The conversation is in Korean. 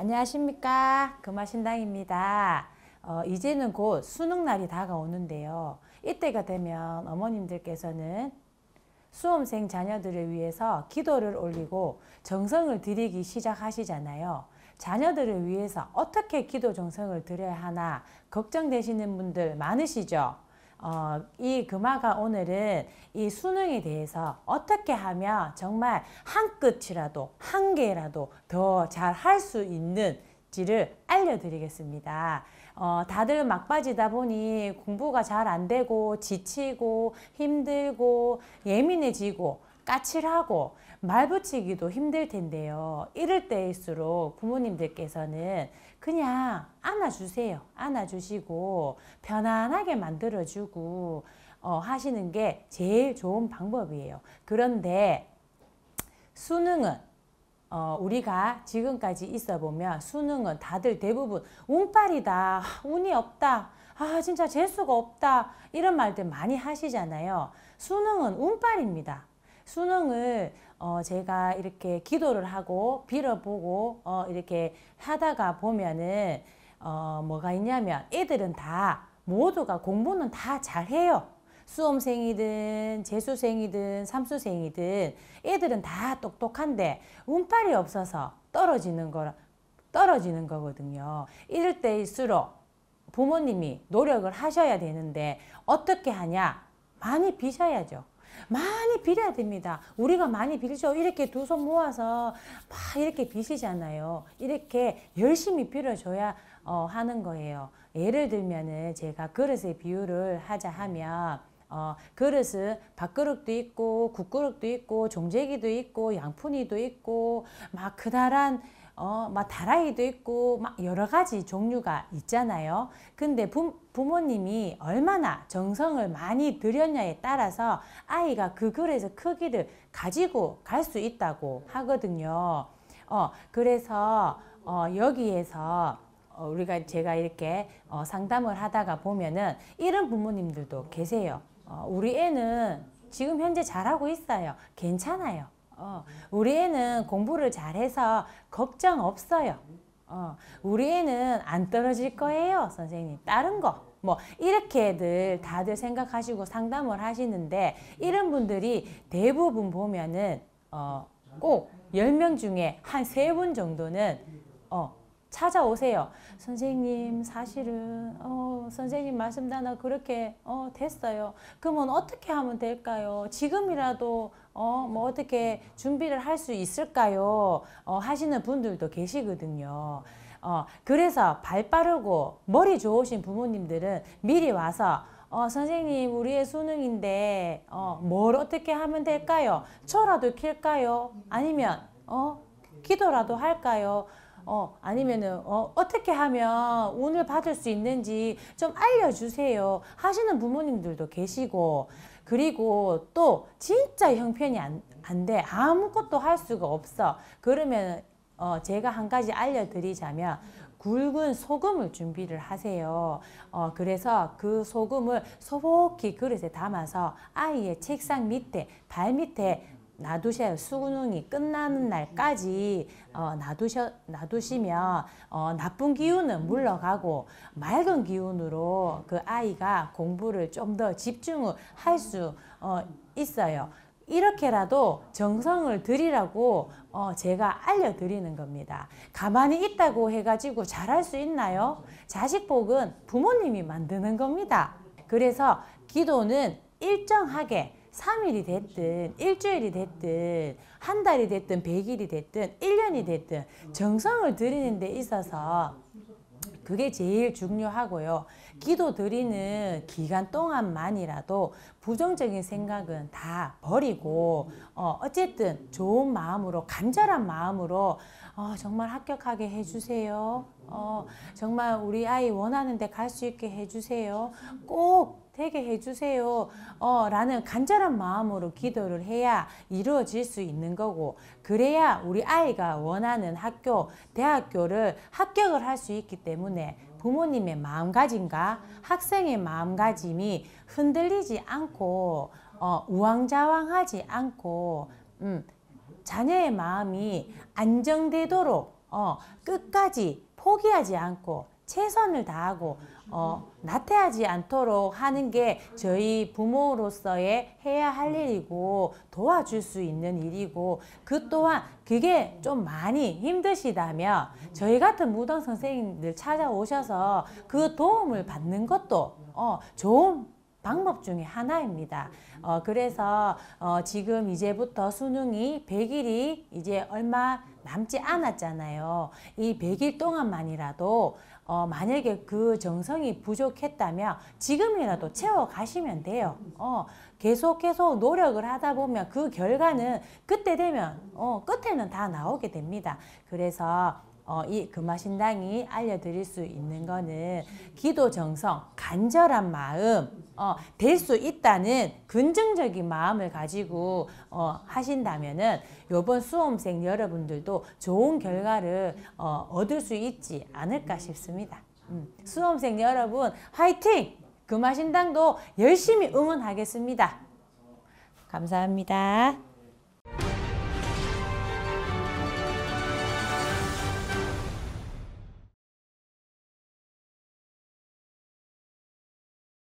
안녕하십니까 금화신당입니다 어, 이제는 곧 수능날이 다가오는데요 이때가 되면 어머님들께서는 수험생 자녀들을 위해서 기도를 올리고 정성을 드리기 시작하시잖아요 자녀들을 위해서 어떻게 기도 정성을 드려야 하나 걱정되시는 분들 많으시죠 어, 이 금화가 오늘은 이 수능에 대해서 어떻게 하면 정말 한 끗이라도 한 개라도 더 잘 할 수 있는 지를 알려드리겠습니다. 어, 다들 막바지다 보니 공부가 잘 안 되고 지치고 힘들고 예민해지고 까칠하고 말 붙이기도 힘들 텐데요. 이럴 때일수록 부모님들께서는 그냥 안아주세요. 안아주시고 편안하게 만들어주고 어, 하시는 게 제일 좋은 방법이에요. 그런데 수능은 어, 우리가 지금까지 있어 보면 수능은 다들 대부분 운빨이다, 운이 없다, 아 진짜 재수가 없다 이런 말들 많이 하시잖아요. 수능은 운빨입니다. 수능을 어, 제가 이렇게 기도를 하고 빌어보고 어, 이렇게 하다가 보면은 어, 뭐가 있냐면 애들은 다 모두가 공부는 다 잘해요. 수험생이든 재수생이든 삼수생이든 애들은 다 똑똑한데 운빨이 없어서 떨어지는 거 떨어지는 거거든요. 이럴 때일수록 부모님이 노력을 하셔야 되는데 어떻게 하냐? 많이 비셔야죠 많이 빌어야 됩니다. 우리가 많이 빌죠. 이렇게 두 손 모아서 막 이렇게 비시잖아요. 이렇게 열심히 빌어줘야 어, 하는 거예요. 예를 들면은 제가 그릇의 비유를 하자 하면 어, 그릇은 밥그릇도 있고 국그릇도 있고 종재기도 있고 양푼이도 있고 막 그다란 어, 막 다라이도 있고 막 여러 가지 종류가 있잖아요. 근데 부, 부모님이 얼마나 정성을 많이 들였냐에 따라서 아이가 그 글에서 크기를 가지고 갈 수 있다고 하거든요. 어, 그래서 어, 여기에서 어, 우리가 제가 이렇게 어, 상담을 하다가 보면은 이런 부모님들도 계세요. 어, 우리 애는 지금 현재 잘하고 있어요. 괜찮아요. 어, 우리 애는 공부를 잘해서 걱정 없어요. 어, 우리 애는 안 떨어질 거예요, 선생님. 다른 거. 뭐 이렇게들 다들 생각하시고 상담을 하시는데 이런 분들이 대부분 보면은 어, 꼭 10명 중에 한 세 분 정도는 어, 찾아오세요. 선생님 사실은 어, 선생님 말씀 나나 그렇게 어, 됐어요. 그러면 어떻게 하면 될까요? 지금이라도 어, 뭐 어떻게 준비를 할 수 있을까요? 어, 하시는 분들도 계시거든요. 어, 그래서 발 빠르고 머리 좋으신 부모님들은 미리 와서 어, 선생님 우리의 수능인데 어, 뭘 어떻게 하면 될까요? 초라도 킬까요? 아니면 어, 기도라도 할까요? 어, 아니면은 어, 어떻게 하면 운을 받을 수 있는지 좀 알려주세요 하시는 부모님들도 계시고 그리고 또 진짜 형편이 안, 안 돼. 아무것도 할 수가 없어. 그러면 어, 제가 한 가지 알려드리자면 굵은 소금을 준비를 하세요. 어, 그래서 그 소금을 소복히 그릇에 담아서 아이의 책상 밑에 발 밑에 놔두셔요. 수능이 끝나는 날까지 어, 놔두셔, 놔두시면 어, 나쁜 기운은 물러가고 맑은 기운으로 그 아이가 공부를 좀 더 집중을 할수 어, 있어요. 이렇게라도 정성을 들이라고 어, 제가 알려드리는 겁니다. 가만히 있다고 해가지고 잘할 수 있나요? 자식복은 부모님이 만드는 겁니다. 그래서 기도는 일정하게 3일이 됐든 일주일이 됐든 한 달이 됐든 100일이 됐든 1년이 됐든 정성을 들이는 데 있어서 그게 제일 중요하고요. 기도 드리는 기간 동안만이라도 부정적인 생각은 다 버리고 어, 어쨌든 좋은 마음으로 간절한 마음으로 어, 정말 합격하게 해주세요. 어, 정말 우리 아이 원하는 데 갈 수 있게 해주세요. 꼭 되게 해주세요. 어, 라는 간절한 마음으로 기도를 해야 이루어질 수 있는 거고, 그래야 우리 아이가 원하는 학교, 대학교를 합격을 할 수 있기 때문에 부모님의 마음가짐과 학생의 마음가짐이 흔들리지 않고, 어, 우왕좌왕하지 않고, 음, 자녀의 마음이 안정되도록 어, 끝까지 포기하지 않고 최선을 다하고 어, 나태하지 않도록 하는 게 저희 부모로서의 해야 할 일이고 도와줄 수 있는 일이고 그 또한 그게 좀 많이 힘드시다면 저희 같은 무당 선생님들 찾아오셔서 그 도움을 받는 것도 어, 좋은 방법 중에 하나입니다. 어, 그래서 어, 지금 이제부터 수능이 100일이 이제 얼마 남지 않았잖아요. 이 100일 동안만이라도 어, 만약에 그 정성이 부족했다면 지금이라도 채워가시면 돼요. 어, 계속 계속 노력을 하다 보면 그 결과는 그때 되면 어, 끝에는 다 나오게 됩니다. 그래서 어, 이 금화신당이 알려드릴 수 있는 거는 기도 정성, 간절한 마음, 어, 될 수 있다는 긍정적인 마음을 가지고 어, 하신다면은 요번 수험생 여러분들도 좋은 결과를 어, 얻을 수 있지 않을까 싶습니다. 음, 수험생 여러분 화이팅! 금화신당도 열심히 응원하겠습니다. 감사합니다.